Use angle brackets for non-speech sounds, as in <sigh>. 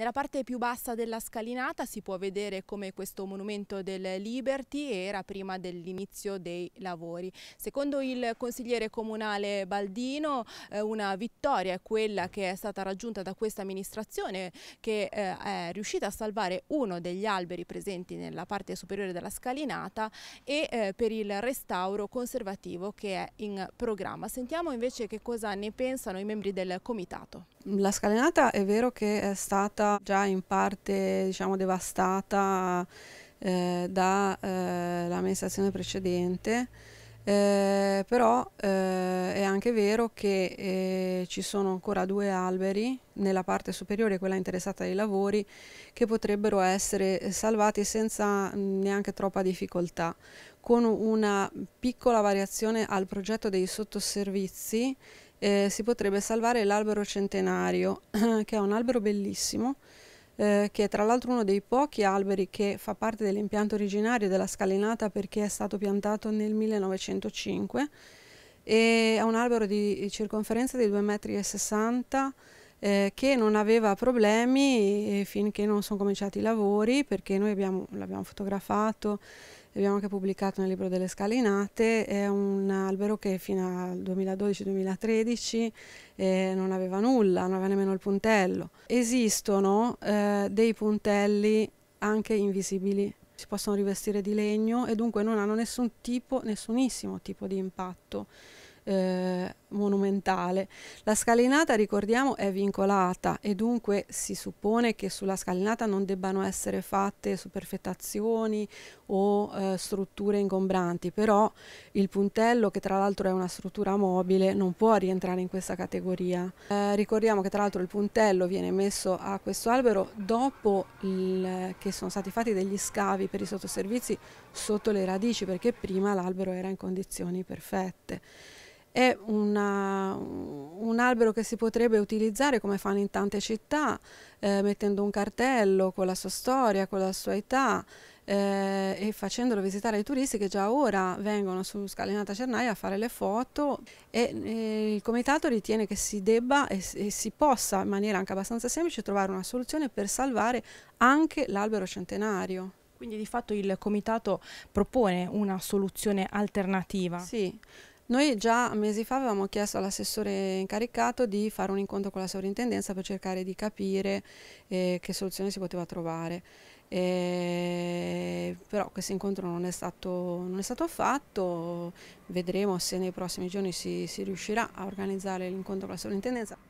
Nella parte più bassa della scalinata si può vedere come questo monumento del Liberty era prima dell'inizio dei lavori. Secondo il consigliere comunale Baldino eh, una vittoria è quella che è stata raggiunta da questa amministrazione che eh, è riuscita a salvare uno degli alberi presenti nella parte superiore della scalinata e eh, per il restauro conservativo che è in programma. Sentiamo invece che cosa ne pensano i membri del comitato. La scalinata è vero che è stata già in parte diciamo, devastata eh, dall'amministrazione eh, precedente, eh, però eh, è anche vero che eh, ci sono ancora due alberi nella parte superiore, quella interessata ai lavori, che potrebbero essere salvati senza mm, neanche troppa difficoltà, con una piccola variazione al progetto dei sottoservizi eh, si potrebbe salvare l'albero centenario, <clears throat> che è un albero bellissimo, eh, che è tra l'altro uno dei pochi alberi che fa parte dell'impianto originario della scalinata perché è stato piantato nel 1905. E è un albero di circonferenza di 2,60 m eh, che non aveva problemi finché non sono cominciati i lavori perché noi l'abbiamo fotografato abbiamo anche pubblicato nel libro delle scalinate, è un albero che fino al 2012-2013 eh, non aveva nulla, non aveva nemmeno il puntello. Esistono eh, dei puntelli anche invisibili, si possono rivestire di legno e dunque non hanno nessun tipo, nessunissimo tipo di impatto eh, monumentale. La scalinata, ricordiamo, è vincolata e dunque si suppone che sulla scalinata non debbano essere fatte superfettazioni o eh, strutture ingombranti, però il puntello, che tra l'altro è una struttura mobile, non può rientrare in questa categoria. Eh, ricordiamo che tra l'altro il puntello viene messo a questo albero dopo il, che sono stati fatti degli scavi per i sottoservizi sotto le radici, perché prima l'albero era in condizioni perfette è una, un albero che si potrebbe utilizzare come fanno in tante città, eh, mettendo un cartello con la sua storia, con la sua età eh, e facendolo visitare ai turisti che già ora vengono su Scalinata Cernaia a fare le foto e eh, il comitato ritiene che si debba e, e si possa in maniera anche abbastanza semplice trovare una soluzione per salvare anche l'albero centenario. Quindi di fatto il comitato propone una soluzione alternativa? Sì, noi già mesi fa avevamo chiesto all'assessore incaricato di fare un incontro con la sovrintendenza per cercare di capire eh, che soluzione si poteva trovare. Eh, però questo incontro non è, stato, non è, stato, fatto, vedremo se nei prossimi giorni si, si riuscirà a organizzare l'incontro con la sovrintendenza.